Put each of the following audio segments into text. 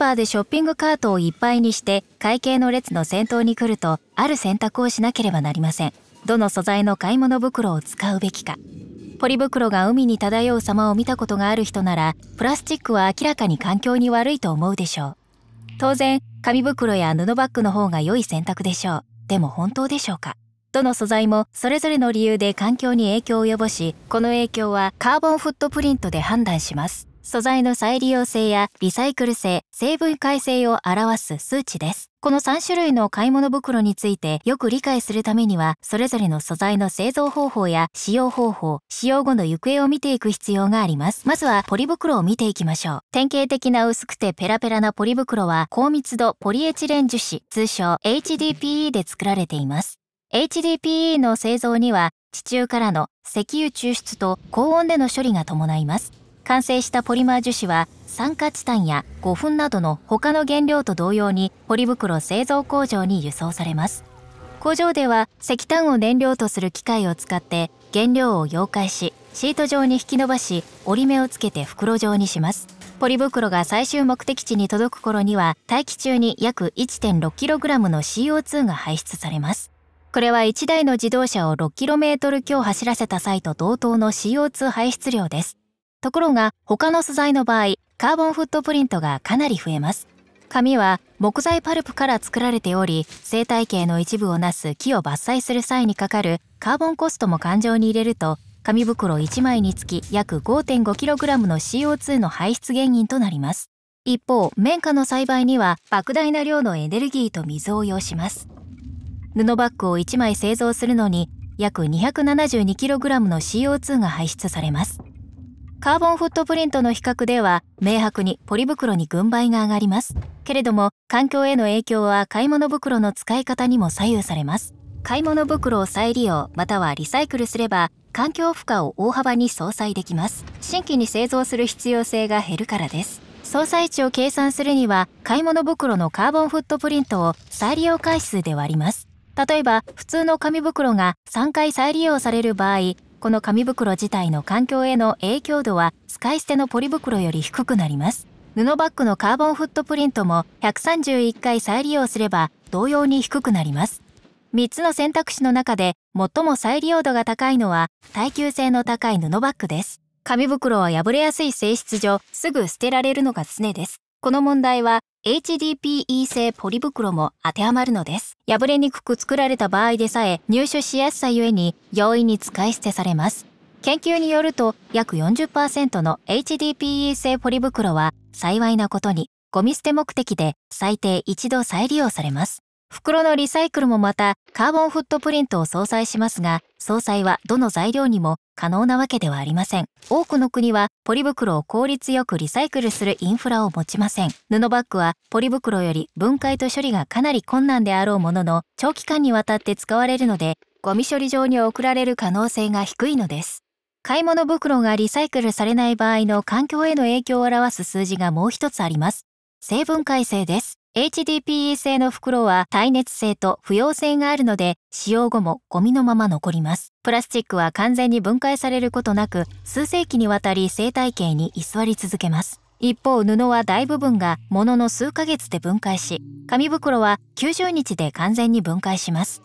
パーでショッピングカートをいっぱいにして会計の列の先頭に来るとある選択をしなければなりませんどの素材の買い物袋を使うべきかポリ袋が海に漂う様を見たことがある人ならプラスチックは明らかに環境に悪いと思うでしょう当然紙袋や布バッグの方が良い選択でしょうでも本当でしょうかどの素材もそれぞれの理由で環境に影響を及ぼしこの影響はカーボンフットプリントで判断します素材の再利用性やリサイクル性、成分改正を表す数値です。この3種類の買い物袋についてよく理解するためには、それぞれの素材の製造方法や使用方法、使用後の行方を見ていく必要があります。まずはポリ袋を見ていきましょう。典型的な薄くてペラペラなポリ袋は高密度ポリエチレン樹脂、通称 HDPE で作られています。HDPE の製造には地中からの石油抽出と高温での処理が伴います。完成したポリマー樹脂は酸化チタンや5粉などの他の原料と同様にポリ袋製造工場に輸送されます工場では石炭を燃料とする機械を使って原料を溶解しシート状に引き伸ばし折り目をつけて袋状にしますポリ袋が最終目的地に届く頃には大気中に約 1.6kg の CO2 が排出されますこれは1台の自動車を 6km 強走らせた際と同等の CO2 排出量ですところが他の素材の場合カーボンフットプリントがかなり増えます紙は木材パルプから作られており生態系の一部をなす木を伐採する際にかかるカーボンコストも勘定に入れると紙袋1枚につき約 5.5kg の CO2 の排出原因となります一方綿花の栽培には莫大な量のエネルギーと水を要します布バッグを1枚製造するのに約 272kg の CO2 が排出されますカーボンフットプリントの比較では明白にポリ袋に軍配が上がりますけれども環境への影響は買い物袋の使い方にも左右されます買い物袋を再利用またはリサイクルすれば環境負荷を大幅に相殺できます新規に製造する必要性が減るからです相殺値を計算するには買い物袋のカーボンフットプリントを再利用回数で割ります例えば普通の紙袋が3回再利用される場合この紙袋自体の環境への影響度は使い捨てのポリ袋より低くなります。布バッグのカーボンフットプリントも131回再利用すれば同様に低くなります。3つの選択肢の中で最も再利用度が高いのは耐久性の高い布バッグです。紙袋は破れやすい性質上すぐ捨てられるのが常です。この問題は HDPE 製ポリ袋も当てはまるのです。破れにくく作られた場合でさえ入手しやすさゆえに容易に使い捨てされます。研究によると約40%の HDPE 製ポリ袋は幸いなことにゴミ捨て目的で最低一度再利用されます。袋のリサイクルもまたカーボンフットプリントを相殺しますが、相殺はどの材料にも可能なわけではありません。多くの国はポリ袋を効率よくリサイクルするインフラを持ちません。布バッグはポリ袋より分解と処理がかなり困難であろうものの、長期間にわたって使われるので、ゴミ処理場に送られる可能性が低いのです。買い物袋がリサイクルされない場合の環境への影響を表す数字がもう一つあります。成分改正です。HDPE 製の袋は耐熱性と不要性があるので使用後もゴミのまま残ります。プラスチックは完全に分解されることなく数世紀にわたり生態系に居座り続けます。一方布は大部分がものの数ヶ月で分解し紙袋は90日で完全に分解します。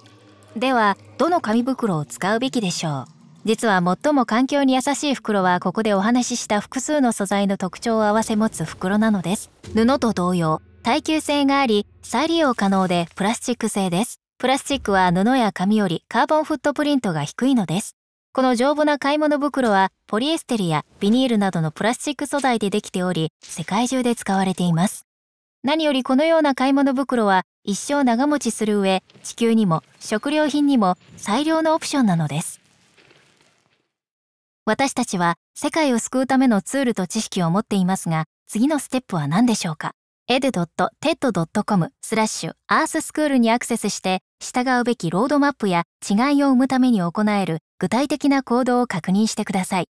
ではどの紙袋を使うべきでしょう実は最も環境に優しい袋はここでお話しした複数の素材の特徴を併せ持つ袋なのです。布と同様、耐久性があり、再利用可能でプラスチック製です。プラスチックは布や紙よりカーボンフットプリントが低いのです。この丈夫な買い物袋はポリエステルやビニールなどのプラスチック素材でできており、世界中で使われています。何よりこのような買い物袋は一生長持ちする上、地球にも食料品にも最良のオプションなのです。私たちは世界を救うためのツールと知識を持っていますが、次のステップは何でしょうか ed.ted.com スラッシュアーススクールにアクセスして従うべきロードマップや違いを生むために行える具体的な行動を確認してください。